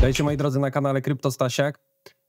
Dajcie moi drodzy na kanale KryptoStasiak.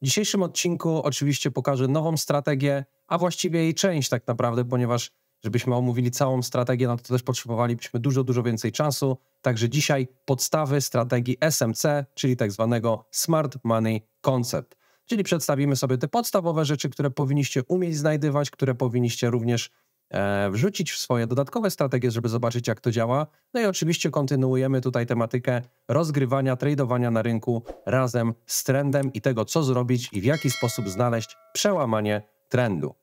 W dzisiejszym odcinku oczywiście pokażę nową strategię, a właściwie jej część tak naprawdę, ponieważ żebyśmy omówili całą strategię, no to też potrzebowalibyśmy dużo, dużo więcej czasu. Także dzisiaj podstawy strategii SMC, czyli tak zwanego Smart Money Concept. Czyli przedstawimy sobie te podstawowe rzeczy, które powinniście umieć znajdywać, które powinniście również E, wrzucić w swoje dodatkowe strategie, żeby zobaczyć, jak to działa. No i oczywiście kontynuujemy tutaj tematykę rozgrywania, tradowania na rynku razem z trendem i tego, co zrobić i w jaki sposób znaleźć przełamanie trendu.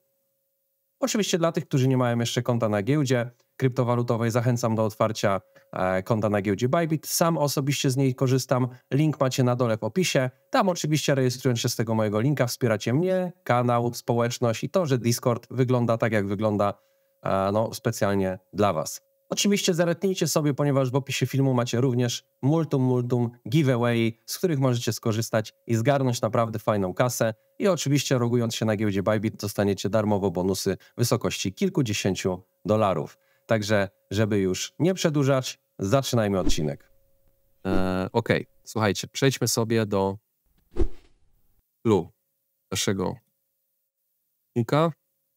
Oczywiście dla tych, którzy nie mają jeszcze konta na giełdzie kryptowalutowej, zachęcam do otwarcia e, konta na giełdzie Bybit. Sam osobiście z niej korzystam. Link macie na dole w opisie. Tam oczywiście rejestrując się z tego mojego linka wspieracie mnie, kanał, społeczność i to, że Discord wygląda tak, jak wygląda E, no, specjalnie dla Was. Oczywiście zaretnijcie sobie, ponieważ w opisie filmu macie również multum multum giveaway, z których możecie skorzystać i zgarnąć naprawdę fajną kasę. I oczywiście rogując się na giełdzie Bybit dostaniecie darmowo bonusy w wysokości kilkudziesięciu dolarów. Także, żeby już nie przedłużać, zaczynajmy odcinek. E, Okej, okay. słuchajcie, przejdźmy sobie do Lu, naszego linka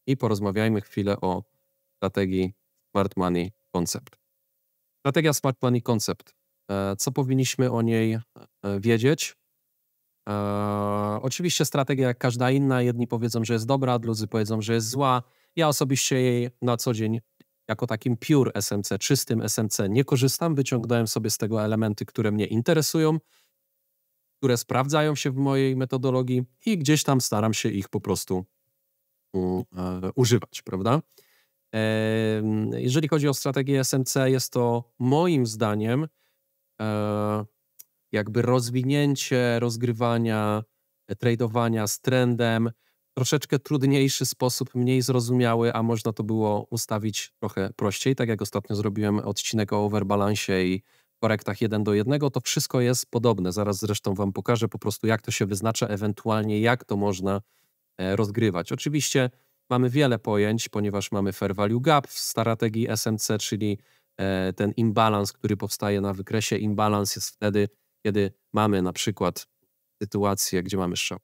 i porozmawiajmy chwilę o strategii Smart Money Concept. Strategia Smart Money Concept. E, co powinniśmy o niej e, wiedzieć? E, oczywiście strategia jak każda inna, jedni powiedzą, że jest dobra, drudzy powiedzą, że jest zła. Ja osobiście jej na co dzień jako takim pure SMC, czystym SMC nie korzystam. Wyciągnąłem sobie z tego elementy, które mnie interesują, które sprawdzają się w mojej metodologii i gdzieś tam staram się ich po prostu używać, prawda? Jeżeli chodzi o strategię SMC, jest to moim zdaniem e, jakby rozwinięcie rozgrywania, e, tradowania z trendem, troszeczkę trudniejszy sposób, mniej zrozumiały, a można to było ustawić trochę prościej, tak jak ostatnio zrobiłem odcinek o overbalansie i korektach 1 do 1, to wszystko jest podobne. Zaraz zresztą Wam pokażę po prostu, jak to się wyznacza, ewentualnie jak to można e, rozgrywać. Oczywiście mamy wiele pojęć, ponieważ mamy fair value gap w strategii SMC, czyli e, ten imbalans, który powstaje na wykresie. Imbalans jest wtedy, kiedy mamy na przykład sytuację, gdzie mamy szok.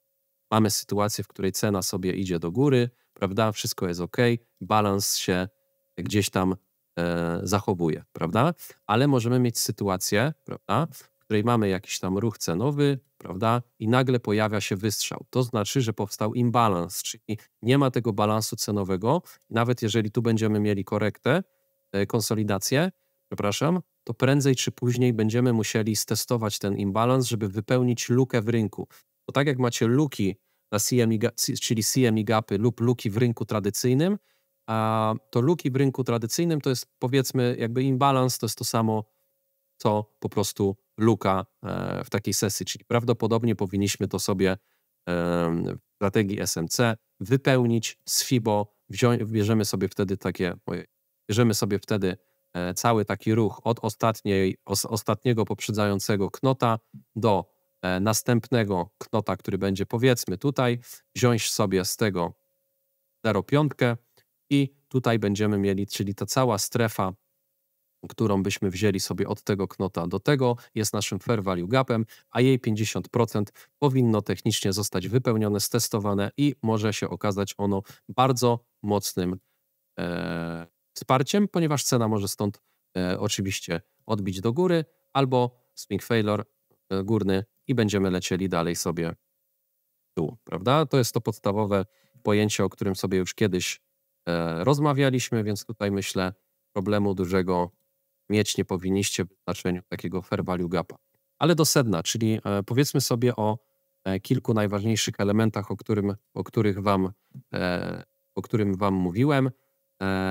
Mamy sytuację, w której cena sobie idzie do góry, prawda? Wszystko jest ok, balans się gdzieś tam e, zachowuje, prawda? Ale możemy mieć sytuację, prawda, której mamy jakiś tam ruch cenowy, prawda? I nagle pojawia się wystrzał. To znaczy, że powstał imbalans, czyli nie ma tego balansu cenowego. Nawet jeżeli tu będziemy mieli korektę, e, konsolidację, przepraszam, to prędzej czy później będziemy musieli stestować ten imbalans, żeby wypełnić lukę w rynku. Bo tak jak macie luki na CMI, czyli CMI gapy lub luki w rynku tradycyjnym, a to luki w rynku tradycyjnym to jest powiedzmy jakby imbalans, to jest to samo, co po prostu luka e, w takiej sesji, czyli prawdopodobnie powinniśmy to sobie w strategii SMC wypełnić z FIBO, bierzemy sobie wtedy takie, bierzemy sobie wtedy e, cały taki ruch od ostatniej, ostatniego poprzedzającego knota do e, następnego knota, który będzie powiedzmy tutaj, wziąć sobie z tego 0,5 i tutaj będziemy mieli, czyli ta cała strefa którą byśmy wzięli sobie od tego knota do tego, jest naszym fair value gapem, a jej 50% powinno technicznie zostać wypełnione, stestowane i może się okazać ono bardzo mocnym e, wsparciem, ponieważ cena może stąd e, oczywiście odbić do góry albo swing failure e, górny i będziemy lecieli dalej sobie tu, prawda? To jest to podstawowe pojęcie, o którym sobie już kiedyś e, rozmawialiśmy, więc tutaj myślę problemu dużego mieć nie powinniście w znaczeniu takiego fair value gapa. Ale do sedna, czyli e, powiedzmy sobie o e, kilku najważniejszych elementach, o, którym, o, których wam, e, o którym Wam mówiłem,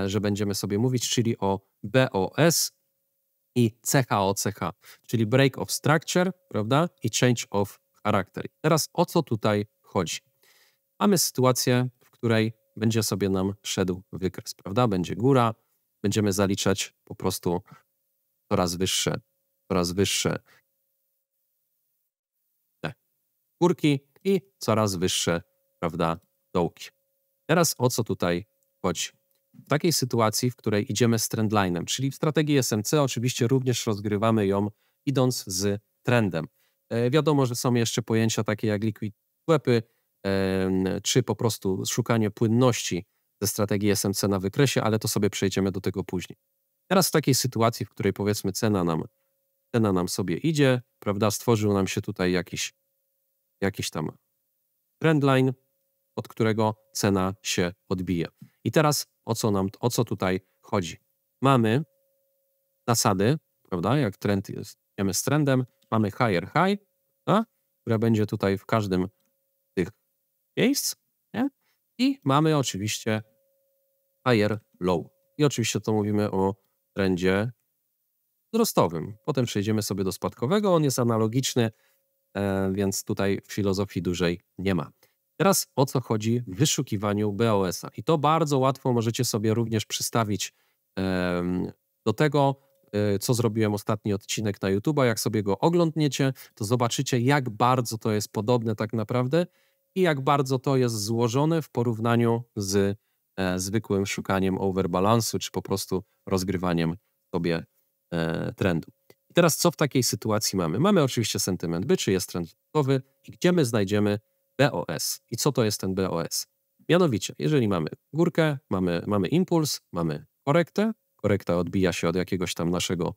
że będziemy sobie mówić, czyli o BOS i CHOCH, czyli Break of Structure, prawda, i Change of Character. Teraz o co tutaj chodzi? Mamy sytuację, w której będzie sobie nam szedł wykres, prawda, będzie góra, będziemy zaliczać po prostu coraz wyższe, coraz wyższe te górki i coraz wyższe, prawda, dołki. Teraz o co tutaj chodzi? W takiej sytuacji, w której idziemy z trendlinem, czyli w strategii SMC oczywiście również rozgrywamy ją idąc z trendem. E, wiadomo, że są jeszcze pojęcia takie jak liquid weby, czy po prostu szukanie płynności ze strategii SMC na wykresie, ale to sobie przejdziemy do tego później. Teraz w takiej sytuacji, w której powiedzmy cena nam, cena nam sobie idzie, prawda, stworzył nam się tutaj jakiś, jakiś tam trendline, od którego cena się odbije. I teraz o co nam, o co tutaj chodzi? Mamy zasady, prawda, jak trend jest, idziemy z trendem, mamy higher high, prawda, która będzie tutaj w każdym z tych miejsc, nie? i mamy oczywiście higher low. I oczywiście to mówimy o trendzie wzrostowym. Potem przejdziemy sobie do spadkowego, on jest analogiczny, e, więc tutaj filozofii dużej nie ma. Teraz o co chodzi w wyszukiwaniu BOS-a. I to bardzo łatwo możecie sobie również przystawić do tego, e, co zrobiłem ostatni odcinek na YouTube'a. Jak sobie go oglądniecie, to zobaczycie, jak bardzo to jest podobne tak naprawdę i jak bardzo to jest złożone w porównaniu z E, zwykłym szukaniem overbalansu, czy po prostu rozgrywaniem sobie e, trendu. I teraz co w takiej sytuacji mamy? Mamy oczywiście sentyment by, czy jest trend trendowy i gdzie my znajdziemy BOS. I co to jest ten BOS? Mianowicie, jeżeli mamy górkę, mamy, mamy impuls, mamy korektę, korekta odbija się od jakiegoś tam naszego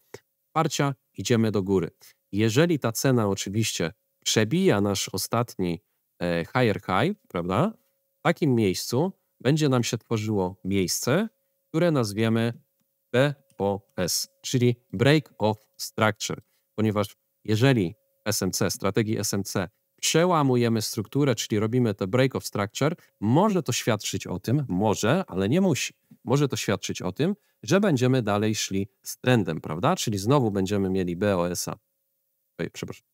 parcia, idziemy do góry. Jeżeli ta cena oczywiście przebija nasz ostatni e, higher high, prawda, w takim miejscu będzie nam się tworzyło miejsce, które nazwiemy BOS, czyli Break of Structure, ponieważ jeżeli SMC, strategii SMC przełamujemy strukturę, czyli robimy to break of structure, może to świadczyć o tym, może, ale nie musi, może to świadczyć o tym, że będziemy dalej szli z trendem, prawda? Czyli znowu będziemy mieli BOS-a. przepraszam.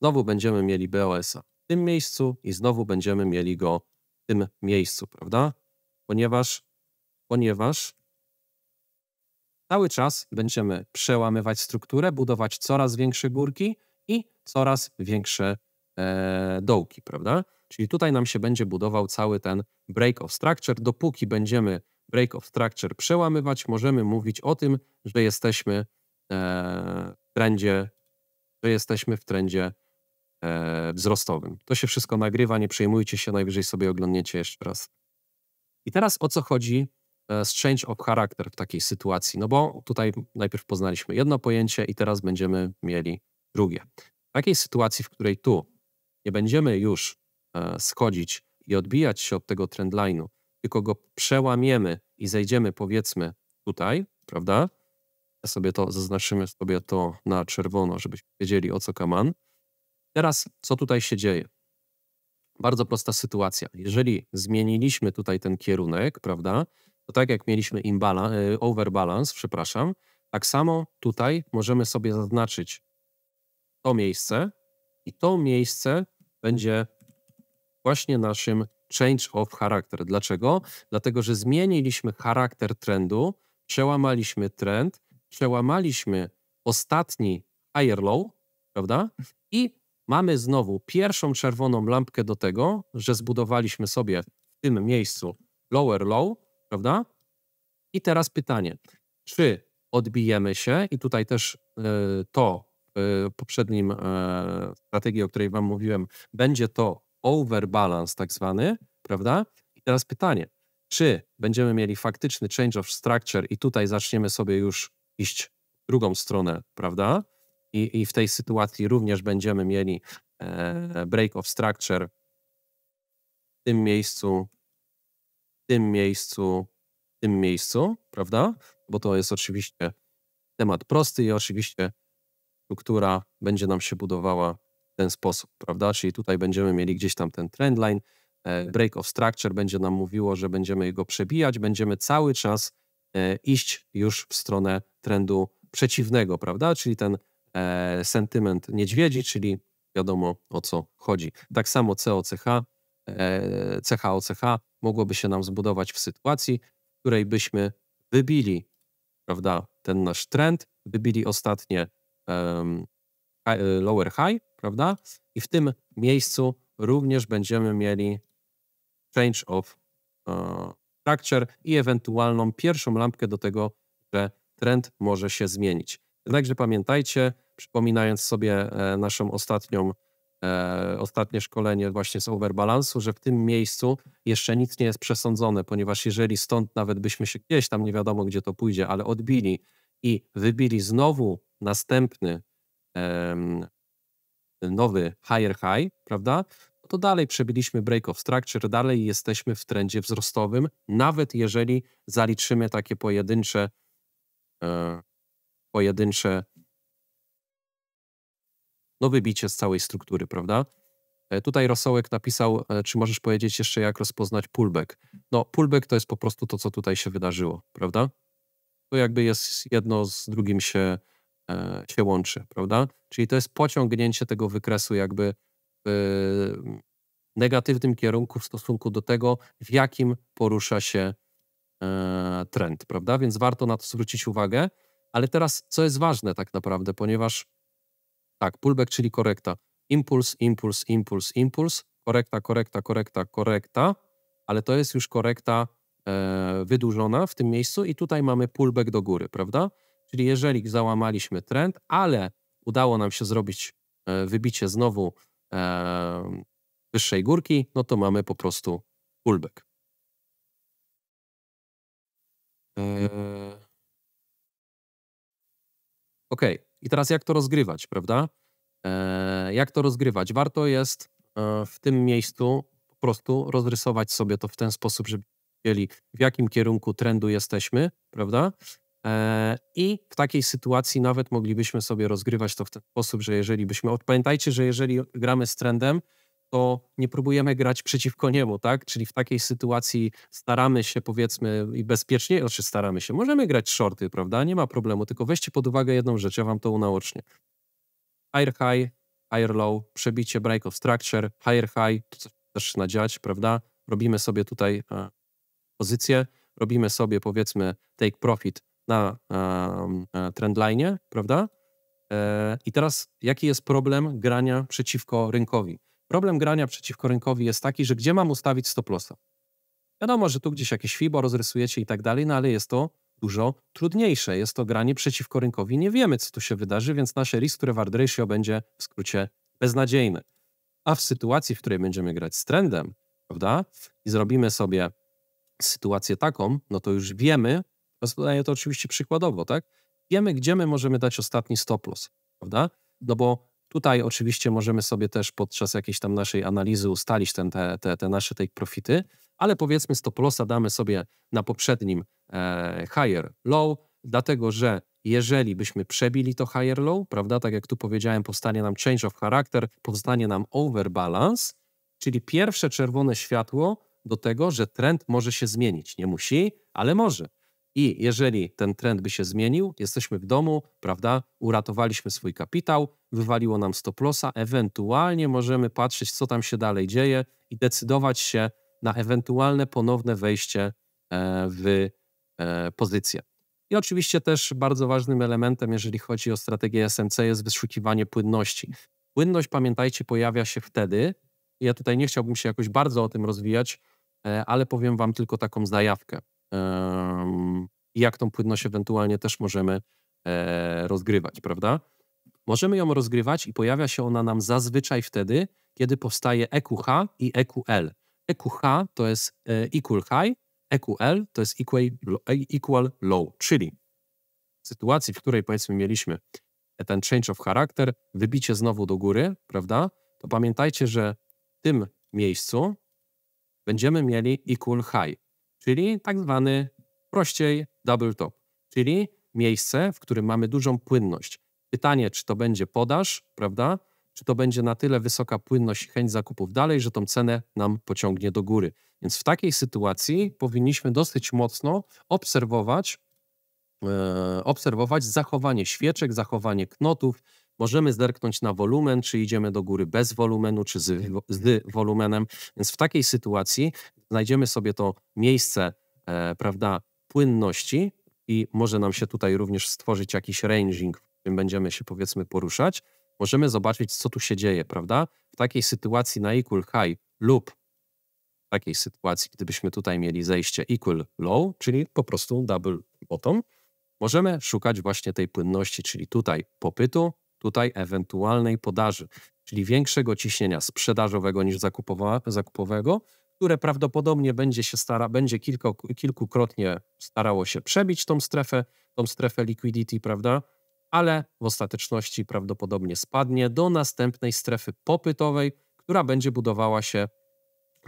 Znowu będziemy mieli BOS-a w tym miejscu i znowu będziemy mieli go tym miejscu, prawda? Ponieważ, ponieważ cały czas będziemy przełamywać strukturę, budować coraz większe górki i coraz większe e, dołki, prawda? Czyli tutaj nam się będzie budował cały ten break of structure. Dopóki będziemy break of structure przełamywać, możemy mówić o tym, że jesteśmy e, w trendzie, że jesteśmy w trendzie E, wzrostowym. To się wszystko nagrywa, nie przejmujcie się, najwyżej sobie oglądniecie jeszcze raz. I teraz o co chodzi z change of character w takiej sytuacji? No bo tutaj najpierw poznaliśmy jedno pojęcie i teraz będziemy mieli drugie. W takiej sytuacji, w której tu nie będziemy już e, schodzić i odbijać się od tego trendline'u, tylko go przełamiemy i zejdziemy powiedzmy tutaj, prawda? Ja sobie to zaznaczymy sobie to na czerwono, żebyśmy wiedzieli o co kaman. Teraz, co tutaj się dzieje? Bardzo prosta sytuacja. Jeżeli zmieniliśmy tutaj ten kierunek, prawda, to tak jak mieliśmy e, overbalance, przepraszam, tak samo tutaj możemy sobie zaznaczyć to miejsce i to miejsce będzie właśnie naszym change of charakter. Dlaczego? Dlatego, że zmieniliśmy charakter trendu, przełamaliśmy trend, przełamaliśmy ostatni higher low, prawda? I mamy znowu pierwszą czerwoną lampkę do tego, że zbudowaliśmy sobie w tym miejscu lower low, prawda? I teraz pytanie, czy odbijemy się i tutaj też e, to w poprzednim e, strategii, o której wam mówiłem, będzie to overbalance tak zwany, prawda? I teraz pytanie, czy będziemy mieli faktyczny change of structure i tutaj zaczniemy sobie już iść drugą stronę, prawda? i, i w tej sytuacji również będziemy mieli e, break of structure w tym miejscu, w tym miejscu, w tym miejscu, prawda? Bo to jest oczywiście temat prosty i oczywiście struktura będzie nam się budowała w ten sposób, prawda? Czyli tutaj będziemy mieli gdzieś tam ten trendline, e, break of structure będzie nam mówiło, że będziemy go przebijać, będziemy cały czas e, iść już w stronę trendu przeciwnego, prawda? Czyli ten E, sentyment niedźwiedzi, czyli wiadomo o co chodzi. Tak samo COCH, e, CHOCH mogłoby się nam zbudować w sytuacji, w której byśmy wybili prawda, ten nasz trend, wybili ostatnie um, lower high, prawda? I w tym miejscu również będziemy mieli change of structure i ewentualną pierwszą lampkę do tego, że trend może się zmienić. Jednakże pamiętajcie, przypominając sobie e, naszą ostatnią, e, ostatnie szkolenie właśnie z overbalansu, że w tym miejscu jeszcze nic nie jest przesądzone, ponieważ jeżeli stąd nawet byśmy się gdzieś tam nie wiadomo gdzie to pójdzie, ale odbili i wybili znowu następny nowy higher high, prawda? No to dalej przebiliśmy break of structure, dalej jesteśmy w trendzie wzrostowym, nawet jeżeli zaliczymy takie pojedyncze e, pojedyncze no wybicie z całej struktury, prawda? E, tutaj Rosołek napisał, e, czy możesz powiedzieć jeszcze, jak rozpoznać pullback? No, pullback to jest po prostu to, co tutaj się wydarzyło, prawda? To jakby jest jedno z drugim się, e, się łączy, prawda? Czyli to jest pociągnięcie tego wykresu jakby w negatywnym kierunku w stosunku do tego, w jakim porusza się e, trend, prawda? Więc warto na to zwrócić uwagę. Ale teraz, co jest ważne tak naprawdę, ponieważ tak, pullback, czyli korekta. Impuls, impuls, impuls, impuls, korekta, korekta, korekta, korekta, ale to jest już korekta e, wydłużona w tym miejscu i tutaj mamy pullback do góry, prawda? Czyli jeżeli załamaliśmy trend, ale udało nam się zrobić e, wybicie znowu e, wyższej górki, no to mamy po prostu pullback. E, OK, i teraz jak to rozgrywać, prawda? E, jak to rozgrywać? Warto jest e, w tym miejscu po prostu rozrysować sobie to w ten sposób, żeby wiedzieli, w jakim kierunku trendu jesteśmy, prawda? E, I w takiej sytuacji nawet moglibyśmy sobie rozgrywać to w ten sposób, że jeżeli byśmy. Pamiętajcie, że jeżeli gramy z trendem, to nie próbujemy grać przeciwko niemu, tak? Czyli w takiej sytuacji staramy się powiedzmy i bezpiecznie, znaczy staramy się, możemy grać shorty, prawda? Nie ma problemu, tylko weźcie pod uwagę jedną rzecz, ja wam to unaocznię. Higher high, higher low, przebicie break of structure, higher high, to co zaczyna dziać, prawda? Robimy sobie tutaj e, pozycję, robimy sobie powiedzmy take profit na e, trendline, prawda? E, I teraz jaki jest problem grania przeciwko rynkowi? Problem grania przeciwko rynkowi jest taki, że gdzie mam ustawić stop lossa? Wiadomo, że tu gdzieś jakieś FIBO rozrysujecie i tak dalej, no ale jest to dużo trudniejsze. Jest to granie przeciwko rynkowi. Nie wiemy, co tu się wydarzy, więc nasze risk reward ratio będzie w skrócie beznadziejne. A w sytuacji, w której będziemy grać z trendem, prawda, i zrobimy sobie sytuację taką, no to już wiemy, rozdaję to oczywiście przykładowo, tak, wiemy, gdzie my możemy dać ostatni stop loss, prawda, no bo Tutaj oczywiście możemy sobie też podczas jakiejś tam naszej analizy ustalić ten, te, te, te nasze take profity, ale powiedzmy stop lossa damy sobie na poprzednim e, higher low, dlatego że jeżeli byśmy przebili to higher low, prawda, tak jak tu powiedziałem, powstanie nam change of character, powstanie nam overbalance, czyli pierwsze czerwone światło do tego, że trend może się zmienić. Nie musi, ale może. I jeżeli ten trend by się zmienił, jesteśmy w domu, prawda? Uratowaliśmy swój kapitał, wywaliło nam stop lossa, ewentualnie możemy patrzeć, co tam się dalej dzieje i decydować się na ewentualne ponowne wejście e, w e, pozycję. I oczywiście też bardzo ważnym elementem, jeżeli chodzi o strategię SMC, jest wyszukiwanie płynności. Płynność, pamiętajcie, pojawia się wtedy, ja tutaj nie chciałbym się jakoś bardzo o tym rozwijać, e, ale powiem Wam tylko taką zajawkę i jak tą płynność ewentualnie też możemy e, rozgrywać, prawda? Możemy ją rozgrywać i pojawia się ona nam zazwyczaj wtedy, kiedy powstaje EQH i EQL. EQH e, e to jest equal high, EQL to jest equal low, czyli w sytuacji, w której powiedzmy mieliśmy ten change of character, wybicie znowu do góry, prawda? To pamiętajcie, że w tym miejscu będziemy mieli equal high czyli tak zwany prościej double top, czyli miejsce, w którym mamy dużą płynność. Pytanie, czy to będzie podaż, prawda? Czy to będzie na tyle wysoka płynność i chęć zakupów dalej, że tą cenę nam pociągnie do góry. Więc w takiej sytuacji powinniśmy dosyć mocno obserwować, e, obserwować zachowanie świeczek, zachowanie knotów. Możemy zerknąć na wolumen, czy idziemy do góry bez wolumenu, czy z, z wolumenem. Więc w takiej sytuacji znajdziemy sobie to miejsce, e, prawda, płynności i może nam się tutaj również stworzyć jakiś ranging, w którym będziemy się powiedzmy poruszać, możemy zobaczyć, co tu się dzieje, prawda? W takiej sytuacji na equal high lub w takiej sytuacji, gdybyśmy tutaj mieli zejście equal low, czyli po prostu double bottom, możemy szukać właśnie tej płynności, czyli tutaj popytu, tutaj ewentualnej podaży, czyli większego ciśnienia sprzedażowego niż zakupowego, które prawdopodobnie będzie się stara, będzie kilkukrotnie starało się przebić tą strefę, tą strefę liquidity, prawda? Ale w ostateczności prawdopodobnie spadnie do następnej strefy popytowej, która będzie budowała się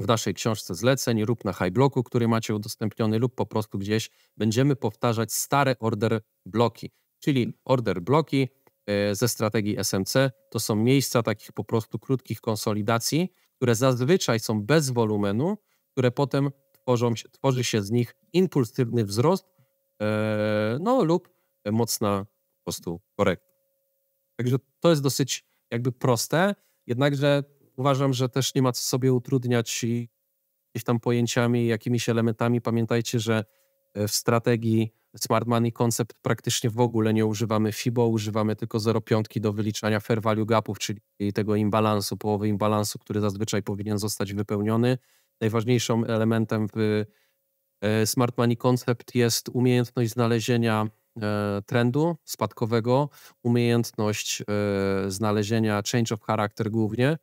w naszej książce zleceń lub na high bloku, który macie udostępniony, lub po prostu gdzieś będziemy powtarzać stare order bloki, czyli order bloki e, ze strategii SMC. To są miejsca takich po prostu krótkich konsolidacji, które zazwyczaj są bez wolumenu, które potem tworzą, tworzy się z nich impulsywny wzrost e, no lub mocna po prostu korekta. Także to jest dosyć jakby proste, jednakże uważam, że też nie ma co sobie utrudniać i gdzieś tam pojęciami, jakimiś elementami. Pamiętajcie, że e, w strategii smart money koncept praktycznie w ogóle nie używamy FIBO, używamy tylko 0,5 do wyliczania fair value gapów, czyli tego imbalansu, połowy imbalansu, który zazwyczaj powinien zostać wypełniony. Najważniejszym elementem w e, smart money koncept jest umiejętność znalezienia e, trendu spadkowego, umiejętność e, znalezienia change of character głównie,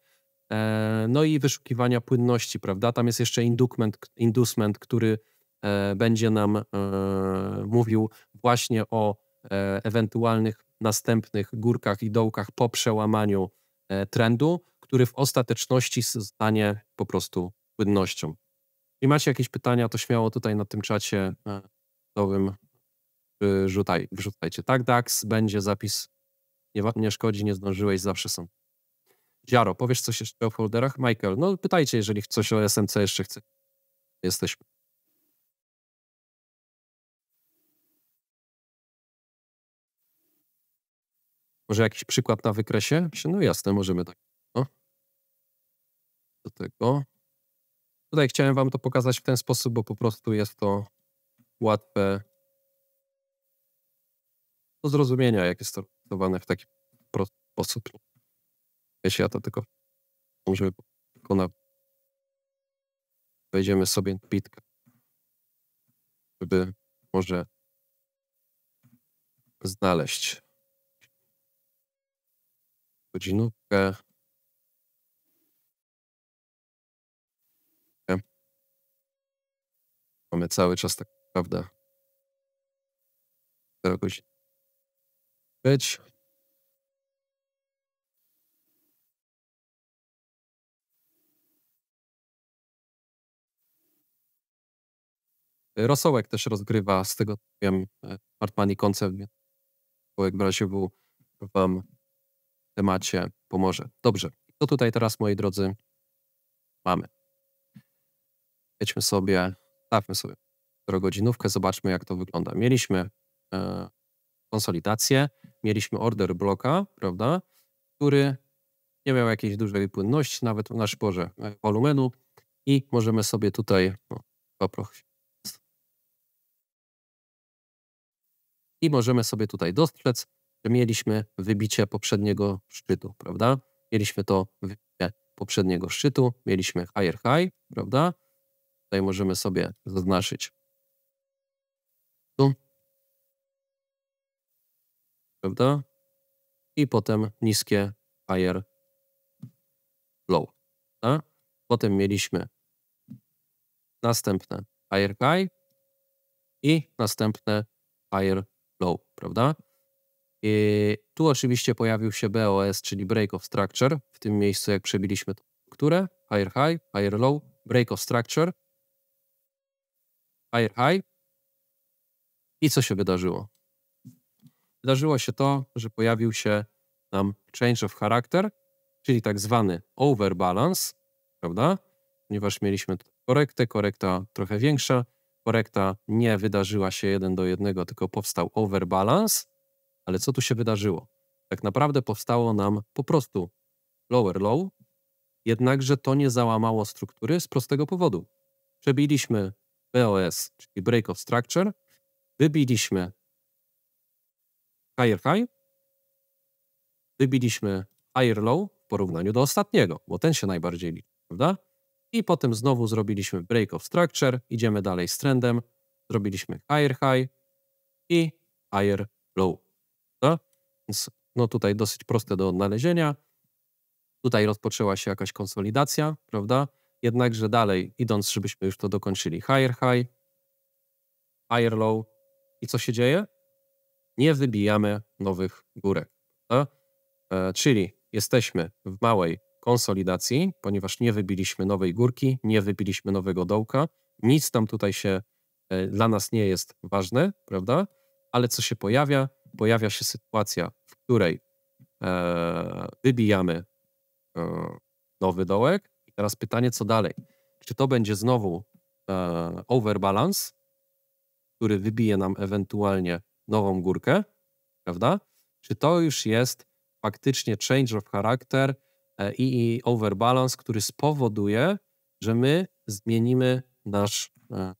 no i wyszukiwania płynności, prawda? Tam jest jeszcze inducement, inducement który E, będzie nam e, mówił właśnie o e, ewentualnych następnych górkach i dołkach po przełamaniu trendu, który w ostateczności stanie po prostu płynnością. Jeśli macie jakieś pytania, to śmiało tutaj na tym czacie nowym wrzucaj, y, wrzucajcie. Tak, DAX, będzie zapis. Nie, nie szkodzi, nie zdążyłeś, zawsze są. Ziaro, powiesz coś jeszcze o folderach? Michael, no pytajcie, jeżeli coś o SMC jeszcze chce. Jesteśmy. Może jakiś przykład na wykresie? No jasne, możemy tak. No. Do tego. Tutaj chciałem wam to pokazać w ten sposób, bo po prostu jest to łatwe do zrozumienia, jak jest to traktowane w taki prosty sposób. Jeśli ja to tylko możemy pokonać. Wejdziemy sobie bitkę, żeby może znaleźć godzinówkę. Mamy cały czas tak naprawdę Teraz godzin. Być. Rosołek też rozgrywa, z tego co wiem, e, Smart Money Concept. jak w razie był wam temacie pomoże. Dobrze, to tutaj teraz, moi drodzy, mamy. Jedźmy sobie, stawmy sobie godzinówkę, zobaczmy jak to wygląda. Mieliśmy e, konsolidację, mieliśmy order bloka, prawda, który nie miał jakiejś dużej płynności, nawet w naszym porze e, wolumenu i możemy sobie tutaj, no, i możemy sobie tutaj dostrzec, mieliśmy wybicie poprzedniego szczytu, prawda? Mieliśmy to wybicie poprzedniego szczytu, mieliśmy higher high, prawda? Tutaj możemy sobie zaznaczyć. Tu. Prawda? I potem niskie higher low. Prawda? Tak? Potem mieliśmy następne higher high i następne higher low, prawda? Tu oczywiście pojawił się BOS, czyli Break of Structure, w tym miejscu jak przebiliśmy to, które? Higher High, Higher Low, Break of Structure, Higher High. I co się wydarzyło? Wydarzyło się to, że pojawił się nam Change of Character, czyli tak zwany Overbalance, prawda? Ponieważ mieliśmy korektę, korekta trochę większa, korekta nie wydarzyła się jeden do jednego, tylko powstał Overbalance ale co tu się wydarzyło? Tak naprawdę powstało nam po prostu lower low, jednakże to nie załamało struktury z prostego powodu. Przebiliśmy BOS, czyli Break of Structure, wybiliśmy higher high, wybiliśmy higher low w porównaniu do ostatniego, bo ten się najbardziej liczy, prawda? I potem znowu zrobiliśmy break of structure, idziemy dalej z trendem, zrobiliśmy higher high i higher low prawda? Więc no tutaj dosyć proste do odnalezienia. Tutaj rozpoczęła się jakaś konsolidacja, prawda? Jednakże dalej, idąc, żebyśmy już to dokończyli, higher high, higher low i co się dzieje? Nie wybijamy nowych górek, e, czyli jesteśmy w małej konsolidacji, ponieważ nie wybiliśmy nowej górki, nie wybiliśmy nowego dołka, nic tam tutaj się e, dla nas nie jest ważne, prawda? Ale co się pojawia? pojawia się sytuacja, w której e, wybijamy e, nowy dołek. I teraz pytanie, co dalej? Czy to będzie znowu e, overbalance, który wybije nam ewentualnie nową górkę, prawda? Czy to już jest faktycznie change of character e, i, i overbalance, który spowoduje, że my zmienimy nasz e,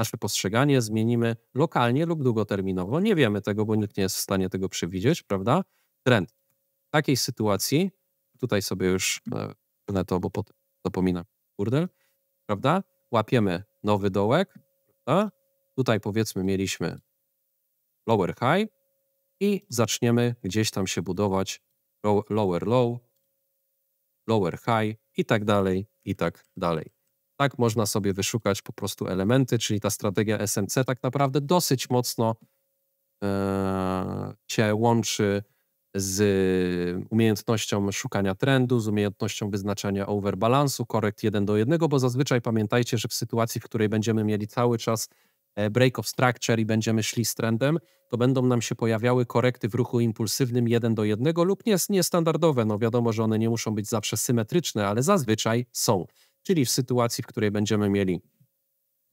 nasze postrzeganie zmienimy lokalnie lub długoterminowo. Nie wiemy tego, bo nikt nie jest w stanie tego przewidzieć, prawda? Trend. W takiej sytuacji, tutaj sobie już e, na to, bo potem zapominam, kurdel, prawda? Łapiemy nowy dołek, prawda? Tutaj powiedzmy mieliśmy lower high i zaczniemy gdzieś tam się budować lower low, lower high i tak dalej, i tak dalej. Tak można sobie wyszukać po prostu elementy, czyli ta strategia SMC tak naprawdę dosyć mocno e, cię łączy z umiejętnością szukania trendu, z umiejętnością wyznaczania overbalansu, korekt 1 do 1, bo zazwyczaj pamiętajcie, że w sytuacji, w której będziemy mieli cały czas e, break of structure i będziemy szli z trendem, to będą nam się pojawiały korekty w ruchu impulsywnym 1 do 1 lub nie niestandardowe. No wiadomo, że one nie muszą być zawsze symetryczne, ale zazwyczaj są czyli w sytuacji, w której będziemy mieli,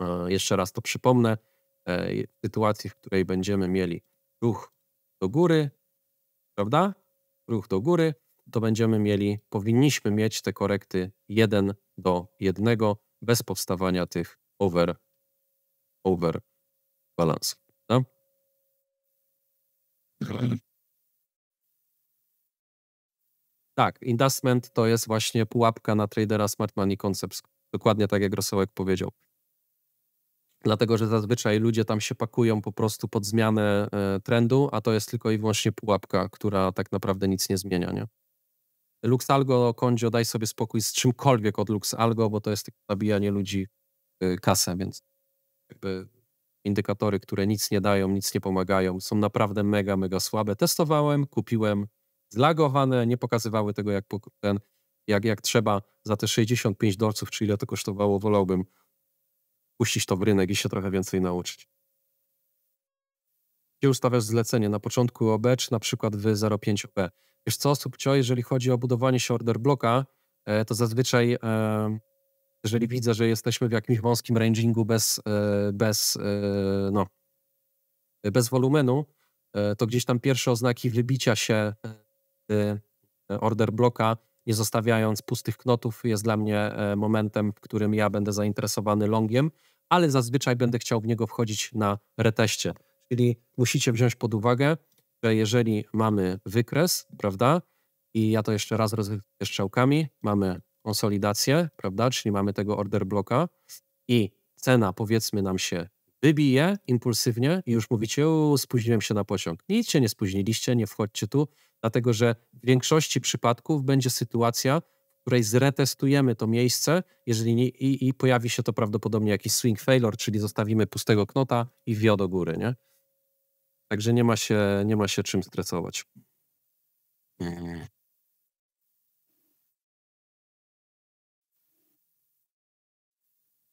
e, jeszcze raz to przypomnę, e, w sytuacji, w której będziemy mieli ruch do góry, prawda? Ruch do góry, to będziemy mieli, powinniśmy mieć te korekty 1 do 1 bez powstawania tych over, over balans. Tak, investment to jest właśnie pułapka na tradera smart money concepts, dokładnie tak jak Rosołek powiedział. Dlatego, że zazwyczaj ludzie tam się pakują po prostu pod zmianę e, trendu, a to jest tylko i wyłącznie pułapka, która tak naprawdę nic nie zmienia, nie? Luxalgo, Kondzio, daj sobie spokój z czymkolwiek od Luxalgo, bo to jest tylko zabijanie ludzi e, kasę, więc jakby indykatory, które nic nie dają, nic nie pomagają, są naprawdę mega, mega słabe. Testowałem, kupiłem, zlagowane, nie pokazywały tego jak, ten, jak, jak trzeba za te 65 dolców, czy ile to kosztowało, wolałbym puścić to w rynek i się trochę więcej nauczyć. Gdzie ustawiasz zlecenie? Na początku OB, czy na przykład w 05 b, Wiesz co, Subcio, jeżeli chodzi o budowanie się order bloka, e, to zazwyczaj e, jeżeli widzę, że jesteśmy w jakimś wąskim rangingu bez, e, bez, no, bez wolumenu, to gdzieś tam pierwsze oznaki wybicia się Y, order bloka, nie zostawiając pustych knotów, jest dla mnie e, momentem, w którym ja będę zainteresowany longiem, ale zazwyczaj będę chciał w niego wchodzić na reteście. Czyli musicie wziąć pod uwagę, że jeżeli mamy wykres, prawda, i ja to jeszcze raz rozrysuję strzałkami, mamy konsolidację, prawda, czyli mamy tego order bloka i cena powiedzmy nam się wybije impulsywnie i już mówicie, spóźniłem się na pociąg. Nic się nie spóźniliście, nie wchodźcie tu, dlatego że w większości przypadków będzie sytuacja, w której zretestujemy to miejsce jeżeli nie, i, i pojawi się to prawdopodobnie jakiś swing failure, czyli zostawimy pustego knota i wio do góry. Nie? Także nie ma się, nie ma się czym stresować. Mhm.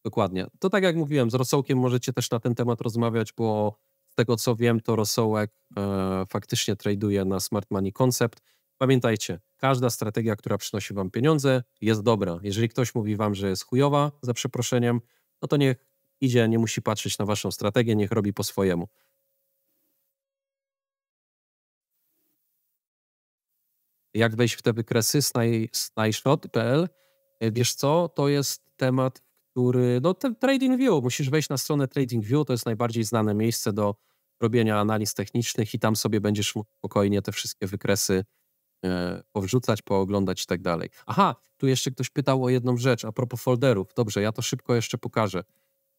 Dokładnie. To tak jak mówiłem, z Rosołkiem możecie też na ten temat rozmawiać, bo z tego co wiem, to Rosołek e, faktycznie traduje na Smart Money Concept. Pamiętajcie, każda strategia, która przynosi wam pieniądze, jest dobra. Jeżeli ktoś mówi wam, że jest chujowa, za przeproszeniem, no to niech idzie, nie musi patrzeć na waszą strategię, niech robi po swojemu. Jak wejść w te wykresy z snajshot.pl? E, wiesz co, to jest temat, który, no TradingView, musisz wejść na stronę TradingView, to jest najbardziej znane miejsce do robienia analiz technicznych i tam sobie będziesz mógł spokojnie te wszystkie wykresy e, powrzucać, pooglądać i tak dalej. Aha, tu jeszcze ktoś pytał o jedną rzecz a propos folderów. Dobrze, ja to szybko jeszcze pokażę.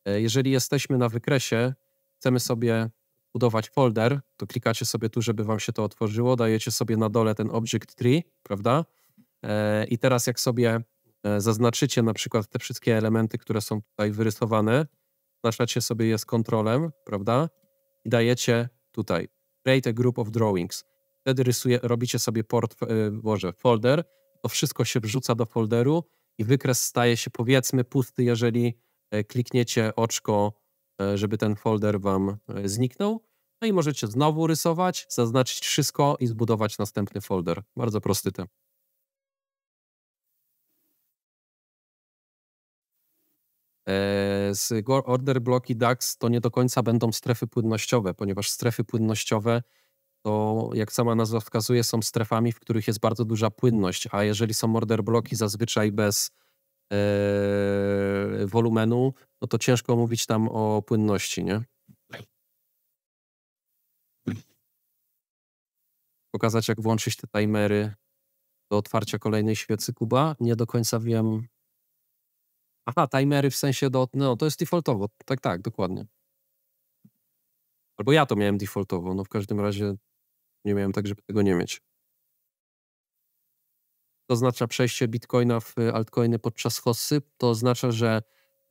E, jeżeli jesteśmy na wykresie, chcemy sobie budować folder, to klikacie sobie tu, żeby wam się to otworzyło, dajecie sobie na dole ten object tree, prawda? E, I teraz jak sobie E, zaznaczycie na przykład te wszystkie elementy, które są tutaj wyrysowane, zaznaczacie sobie je z kontrolem, prawda? I dajecie tutaj create a group of drawings. Wtedy rysuje, robicie sobie port, e, boże, folder, to wszystko się wrzuca do folderu i wykres staje się powiedzmy pusty, jeżeli e, klikniecie oczko, żeby ten folder wam zniknął. No i możecie znowu rysować, zaznaczyć wszystko i zbudować następny folder. Bardzo prosty temat. E, z order bloki DAX to nie do końca będą strefy płynnościowe, ponieważ strefy płynnościowe to, jak sama nazwa wskazuje, są strefami, w których jest bardzo duża płynność, a jeżeli są order bloki zazwyczaj bez e, wolumenu, no to ciężko mówić tam o płynności, nie? Pokazać, jak włączyć te timery do otwarcia kolejnej świecy Kuba. Nie do końca wiem, Aha, timery w sensie do. No, to jest defaultowo. Tak, tak, dokładnie. Albo ja to miałem defaultowo. No w każdym razie nie miałem tak, żeby tego nie mieć. To oznacza przejście bitcoina w e, altcoiny podczas hossy. To oznacza, że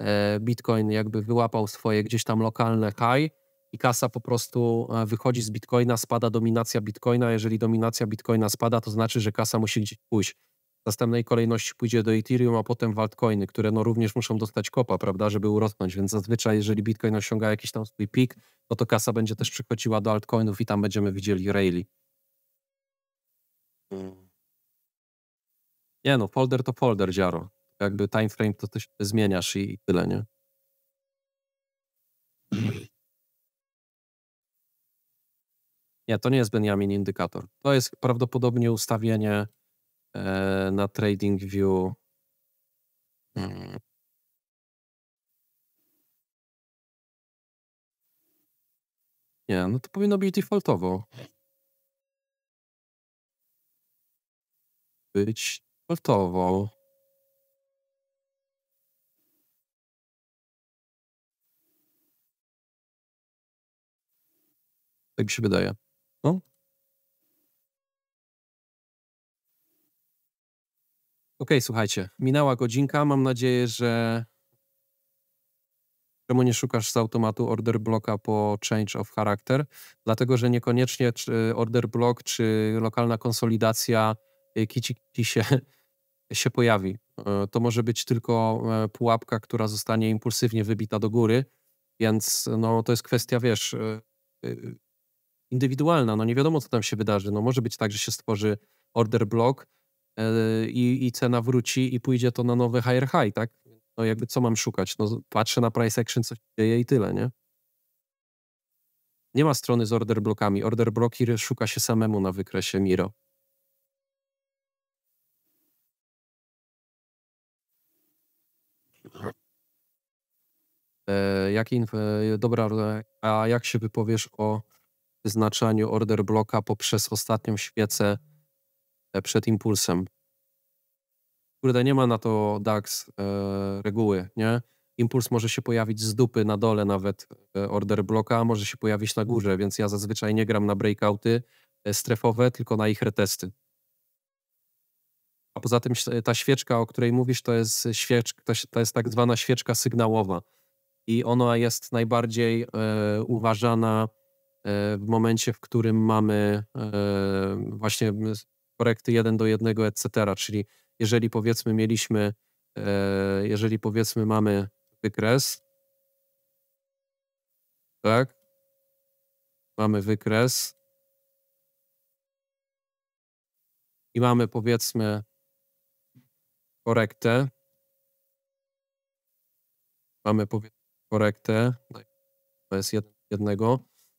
e, bitcoin jakby wyłapał swoje gdzieś tam lokalne high i kasa po prostu e, wychodzi z bitcoina, spada dominacja bitcoina. Jeżeli dominacja bitcoina spada, to znaczy, że kasa musi gdzieś pójść w następnej kolejności pójdzie do Ethereum, a potem w altcoiny, które no również muszą dostać kopa, prawda, żeby urosnąć, więc zazwyczaj jeżeli Bitcoin osiąga jakiś tam swój pik, no to kasa będzie też przychodziła do altcoinów i tam będziemy widzieli Rayleigh. Hmm. Nie no, folder to folder, dziaro. Jakby time frame to coś zmieniasz i tyle, nie? Nie, to nie jest Benjamin indykator. To jest prawdopodobnie ustawienie E, na trading view. Hmm. Nie, no to powinno być defaultowo. Być defaultowo. Tak mi się wydaje. No, Okej, okay, słuchajcie, minęła godzinka. Mam nadzieję, że. Czemu nie szukasz z automatu order bloka po change of character? Dlatego, że niekoniecznie order block czy lokalna konsolidacja y, kici, się, się pojawi. Y, to może być tylko e, pułapka, która zostanie impulsywnie wybita do góry, więc no, to jest kwestia, wiesz, y, indywidualna. No nie wiadomo, co tam się wydarzy. No może być tak, że się stworzy order block, Y, i, i cena wróci i pójdzie to na nowy higher high, tak? No jakby co mam szukać? No patrzę na price action, co się dzieje i tyle, nie? Nie ma strony z order blokami. Order bloki szuka się samemu na wykresie Miro. E, jak inf- e, dobra, e, a jak się wypowiesz o wyznaczaniu order bloka poprzez ostatnią świecę E, przed impulsem. Kurde, nie ma na to DAX e, reguły, nie? Impuls może się pojawić z dupy na dole nawet e, order bloka, może się pojawić na górze, więc ja zazwyczaj nie gram na breakouty e, strefowe, tylko na ich retesty. A poza tym ta świeczka, o której mówisz, to jest, świeczka, to jest tak zwana świeczka sygnałowa i ona jest najbardziej e, uważana e, w momencie, w którym mamy e, właśnie projekty jeden do jednego, etc. Czyli jeżeli powiedzmy mieliśmy, e, jeżeli powiedzmy mamy wykres, tak, mamy wykres i mamy powiedzmy korektę, mamy powiedzmy korektę, no to jest jednego,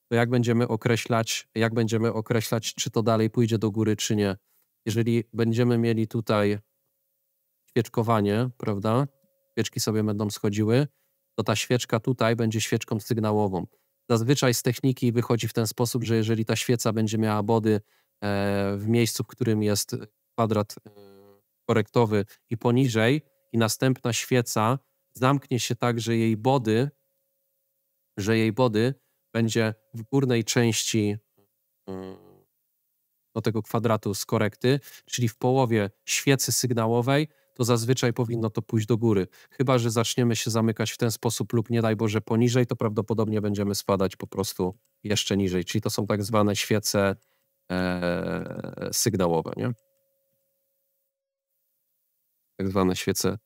to jak będziemy określać, jak będziemy określać, czy to dalej pójdzie do góry, czy nie jeżeli będziemy mieli tutaj świeczkowanie, prawda? Świeczki sobie będą schodziły, to ta świeczka tutaj będzie świeczką sygnałową. Zazwyczaj z techniki wychodzi w ten sposób, że jeżeli ta świeca będzie miała body e, w miejscu, w którym jest kwadrat e, korektowy i poniżej, i następna świeca zamknie się tak, że jej body, że jej body będzie w górnej części e, do tego kwadratu z korekty, czyli w połowie świecy sygnałowej, to zazwyczaj powinno to pójść do góry. Chyba, że zaczniemy się zamykać w ten sposób lub nie daj Boże poniżej, to prawdopodobnie będziemy spadać po prostu jeszcze niżej. Czyli to są tak zwane świece e, sygnałowe, nie? Tak zwane świece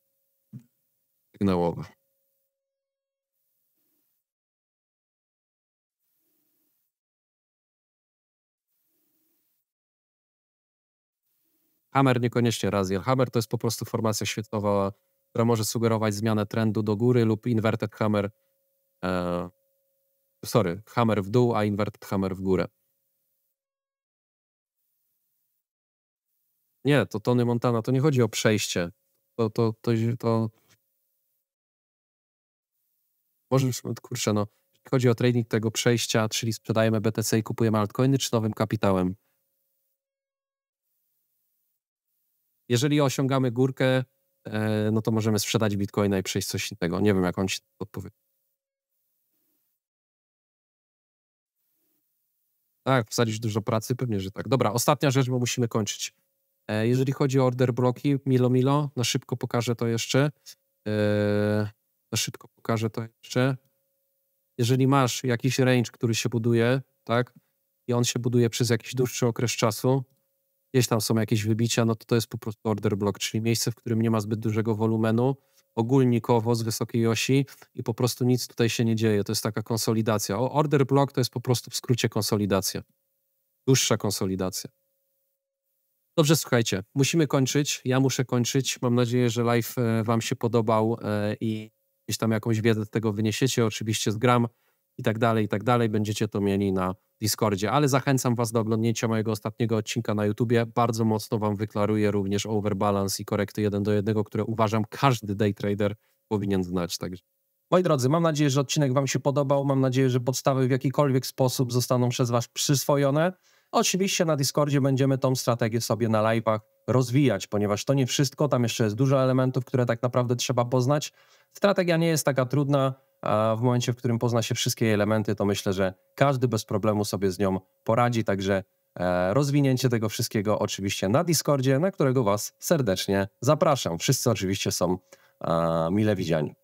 sygnałowe. Hammer niekoniecznie Raziel. Hammer to jest po prostu formacja świetlowa, która może sugerować zmianę trendu do góry lub inverted hammer. E, sorry, hammer w dół, a inverted hammer w górę. Nie, to Tony Montana, to nie chodzi o przejście. To, to, to, to... Może, kurczę, no, chodzi o trading tego przejścia, czyli sprzedajemy BTC i kupujemy altcoiny, czy nowym kapitałem? jeżeli osiągamy górkę, e, no to możemy sprzedać bitcoina i przejść coś innego. Nie wiem, jak on ci odpowie. Tak, wsadzisz dużo pracy? Pewnie, że tak. Dobra, ostatnia rzecz, bo musimy kończyć. E, jeżeli chodzi o order bloki, Milo Milo, na szybko pokażę to jeszcze. E, na szybko pokażę to jeszcze. Jeżeli masz jakiś range, który się buduje, tak, i on się buduje przez jakiś dłuższy okres czasu, gdzieś tam są jakieś wybicia, no to to jest po prostu order block, czyli miejsce, w którym nie ma zbyt dużego wolumenu, ogólnikowo z wysokiej osi i po prostu nic tutaj się nie dzieje. To jest taka konsolidacja. O, order block to jest po prostu w skrócie konsolidacja. Dłuższa konsolidacja. Dobrze, słuchajcie, musimy kończyć. Ja muszę kończyć. Mam nadzieję, że live e, Wam się podobał e, i gdzieś tam jakąś wiedzę z tego wyniesiecie. Oczywiście z gram i tak dalej, i tak dalej. Będziecie to mieli na Discordzie, ale zachęcam Was do oglądnięcia mojego ostatniego odcinka na YouTubie. Bardzo mocno Wam wyklaruję również overbalance i korekty 1 do 1, które uważam każdy day trader powinien znać. Także. Moi drodzy, mam nadzieję, że odcinek Wam się podobał. Mam nadzieję, że podstawy w jakikolwiek sposób zostaną przez Was przyswojone. Oczywiście na Discordzie będziemy tą strategię sobie na live'ach rozwijać, ponieważ to nie wszystko, tam jeszcze jest dużo elementów, które tak naprawdę trzeba poznać. Strategia nie jest taka trudna, a w momencie, w którym pozna się wszystkie elementy, to myślę, że każdy bez problemu sobie z nią poradzi, także e, rozwinięcie tego wszystkiego oczywiście na Discordzie, na którego Was serdecznie zapraszam. Wszyscy oczywiście są e, mile widziani.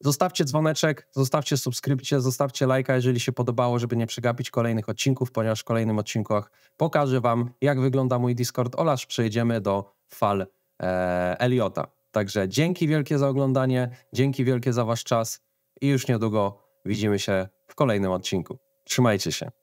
Zostawcie dzwoneczek, zostawcie subskrypcję, zostawcie lajka, jeżeli się podobało, żeby nie przegapić kolejnych odcinków, ponieważ w kolejnych odcinkach pokażę Wam, jak wygląda mój Discord oraz przejdziemy do fal e, Eliota. Także dzięki wielkie za oglądanie, dzięki wielkie za Wasz czas i już niedługo widzimy się w kolejnym odcinku. Trzymajcie się.